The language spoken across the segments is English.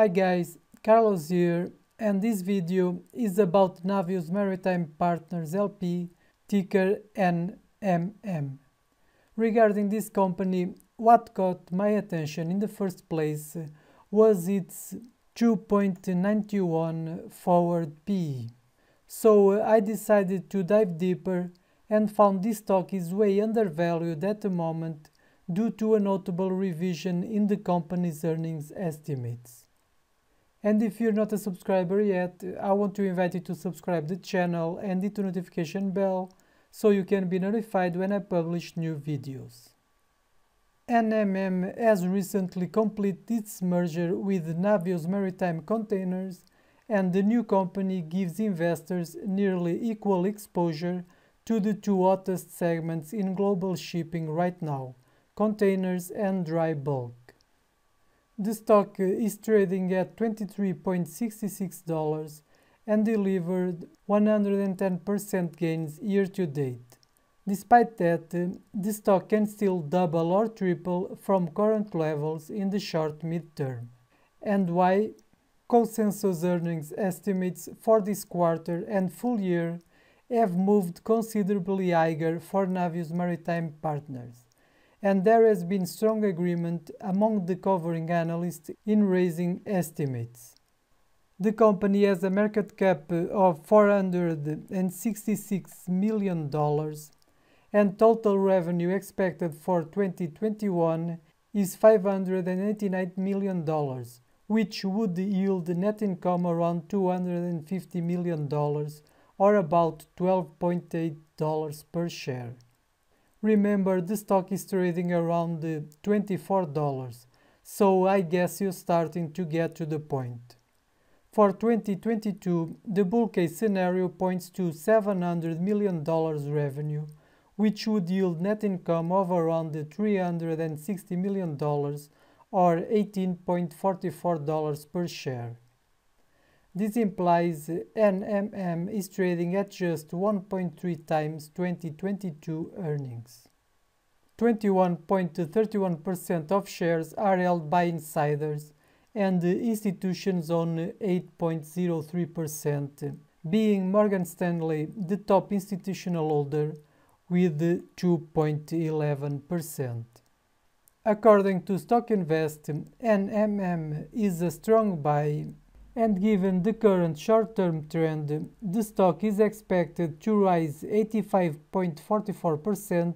Hi guys, Carlos here and this video is about Navios Maritime Partners LP, ticker NMM. Regarding this company, what caught my attention in the first place was its 2.91 forward PE. So uh, I decided to dive deeper and found this stock is way undervalued at the moment due to a notable revision in the company's earnings estimates. And if you're not a subscriber yet, I want to invite you to subscribe the channel and hit the notification bell so you can be notified when I publish new videos. NMM has recently completed its merger with Navios Maritime Containers and the new company gives investors nearly equal exposure to the two hottest segments in global shipping right now, containers and dry bulk. The stock uh, is trading at $23.66 and delivered 110% gains year to date. Despite that, uh, the stock can still double or triple from current levels in the short midterm. And why? Consensus earnings estimates for this quarter and full year have moved considerably higher for Navios Maritime Partners and there has been strong agreement among the covering analysts in raising estimates. The company has a market cap of $466 million and total revenue expected for 2021 is $589 million, which would yield net income around $250 million or about $12.8 per share. Remember, the stock is trading around $24, so I guess you're starting to get to the point. For 2022, the bull case scenario points to $700 million revenue, which would yield net income of around $360 million or $18.44 per share. This implies NMM is trading at just 1.3 times 2022 earnings. 21.31% of shares are held by insiders and institutions own 8.03%, being Morgan Stanley the top institutional holder with 2.11%. According to Stock Invest, NMM is a strong buy and given the current short-term trend, the stock is expected to rise 85.44%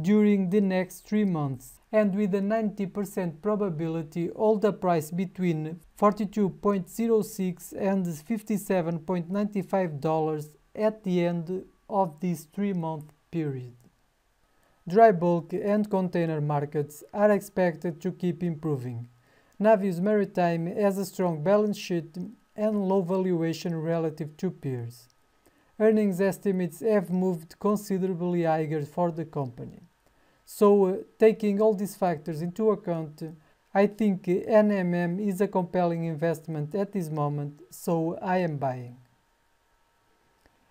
during the next three months and with a 90% probability hold the price between 42.06 and 57.95 dollars at the end of this three-month period. Dry bulk and container markets are expected to keep improving Navios Maritime has a strong balance sheet and low valuation relative to peers. Earnings estimates have moved considerably higher for the company. So, uh, taking all these factors into account, I think NMM is a compelling investment at this moment, so I am buying.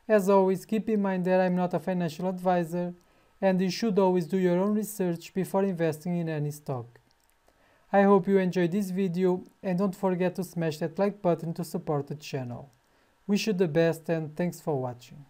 As always, keep in mind that I'm not a financial advisor and you should always do your own research before investing in any stock. I hope you enjoyed this video and don't forget to smash that like button to support the channel. Wish you the best and thanks for watching.